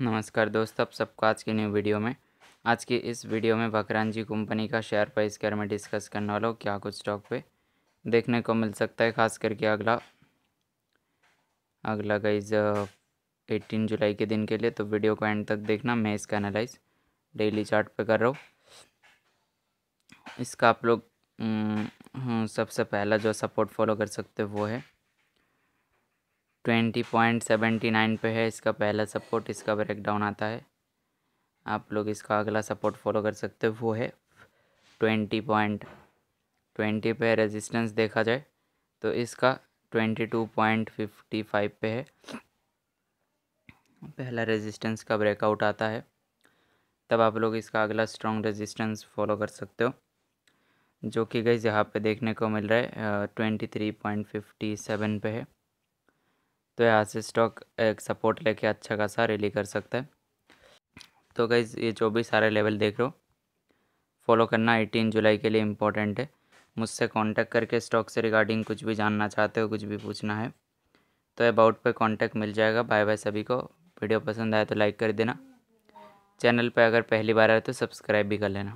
नमस्कार दोस्त आप सबको आज की न्यू वीडियो में आज की इस वीडियो में बकरान जी कंपनी का शेयर प्राइस के बारे में डिस्कस करने वाला हूँ क्या कुछ स्टॉक पे देखने को मिल सकता है खास करके अगला अगला गाइज एटीन जुलाई के दिन के लिए तो वीडियो को एंड तक देखना मैं इसका एनालाइज डेली चार्ट पे कर रहा हूँ इसका आप लोग हाँ, सबसे पहला जो सपोर्ट फॉलो कर सकते हो वो है ट्वेंटी पॉइंट सेवेंटी नाइन पे है इसका पहला सपोर्ट इसका ब्रेकडाउन आता है आप लोग इसका अगला सपोर्ट फॉलो कर सकते हो वो है ट्वेंटी पॉइंट ट्वेंटी पे रेजिस्टेंस देखा जाए तो इसका twenty two point fifty five पे है पहला रेजिस्टेंस का ब्रेकआउट आता है तब आप लोग इसका अगला स्ट्रॉन्ग रेजिस्टेंस फॉलो कर सकते हो जो कि गई यहाँ पे देखने को मिल रहा है twenty three point fifty seven पे है तो यहाँ से स्टॉक एक सपोर्ट लेके अच्छा खासा रैली कर सकता है तो गई ये जो भी सारे लेवल देख रहे हो फॉलो करना एटीन जुलाई के लिए इम्पोर्टेंट है मुझसे कांटेक्ट करके स्टॉक से रिगार्डिंग कुछ भी जानना चाहते हो कुछ भी पूछना है तो अबाउट पे कांटेक्ट मिल जाएगा बाय बाय सभी को वीडियो पसंद आए तो लाइक कर देना चैनल पे अगर पहली बार आए तो सब्सक्राइब भी कर लेना